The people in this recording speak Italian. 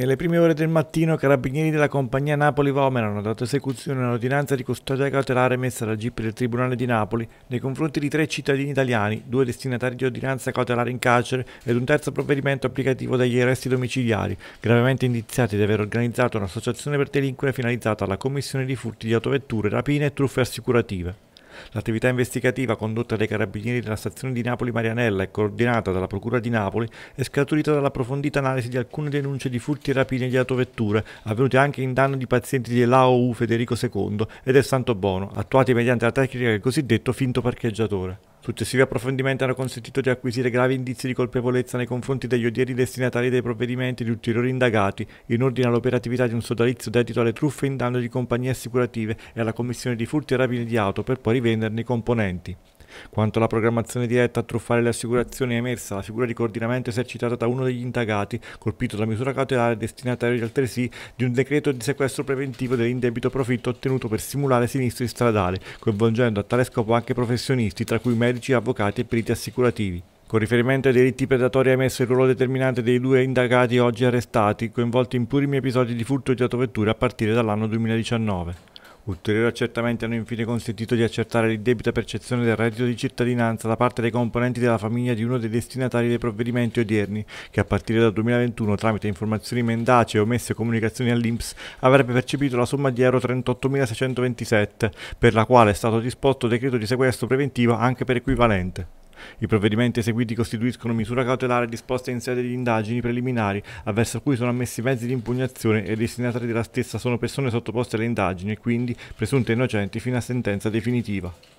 Nelle prime ore del mattino, carabinieri della compagnia Napoli Vomera hanno dato esecuzione a un'ordinanza di custodia cautelare emessa dal GIP del Tribunale di Napoli nei confronti di tre cittadini italiani, due destinatari di ordinanza cautelare in carcere ed un terzo provvedimento applicativo dagli arresti domiciliari, gravemente indiziati di aver organizzato un'associazione per delinquere finalizzata alla commissione di furti di autovetture, rapine e truffe assicurative. L'attività investigativa condotta dai carabinieri della stazione di Napoli Marianella e coordinata dalla Procura di Napoli è scaturita dall'approfondita analisi di alcune denunce di furti e rapine di autovetture avvenute anche in danno di pazienti dell'AOU Federico II e del Santo Bono, attuati mediante la tecnica del cosiddetto finto parcheggiatore. Successivi approfondimenti hanno consentito di acquisire gravi indizi di colpevolezza nei confronti degli odieri destinatari dei provvedimenti di ulteriori indagati in ordine all'operatività di un sodalizio dedito alle truffe in danno di compagnie assicurative e alla commissione di furti e rapine di auto per poi rivenderne i componenti. Quanto alla programmazione diretta a truffare le assicurazioni è emersa la figura di coordinamento esercitata da uno degli indagati, colpito da misura cautelare destinatario altresì di un decreto di sequestro preventivo dell'indebito profitto ottenuto per simulare sinistri stradali, coinvolgendo a tale scopo anche professionisti, tra cui medici, avvocati e periti assicurativi. Con riferimento ai delitti predatori è emesso il ruolo determinante dei due indagati oggi arrestati, coinvolti in purimi episodi di furto di autovetture a partire dall'anno 2019. Ulteriori accertamenti hanno infine consentito di accertare l'indebita percezione del reddito di cittadinanza da parte dei componenti della famiglia di uno dei destinatari dei provvedimenti odierni, che a partire dal 2021, tramite informazioni mendacee omesse comunicazioni all'Inps, avrebbe percepito la somma di euro 38.627, per la quale è stato disposto decreto di sequestro preventivo anche per equivalente. I provvedimenti eseguiti costituiscono misura cautelare disposta in sede di indagini preliminari, avverso cui sono ammessi mezzi di impugnazione e i destinatari della stessa sono persone sottoposte alle indagini e quindi presunte innocenti fino a sentenza definitiva.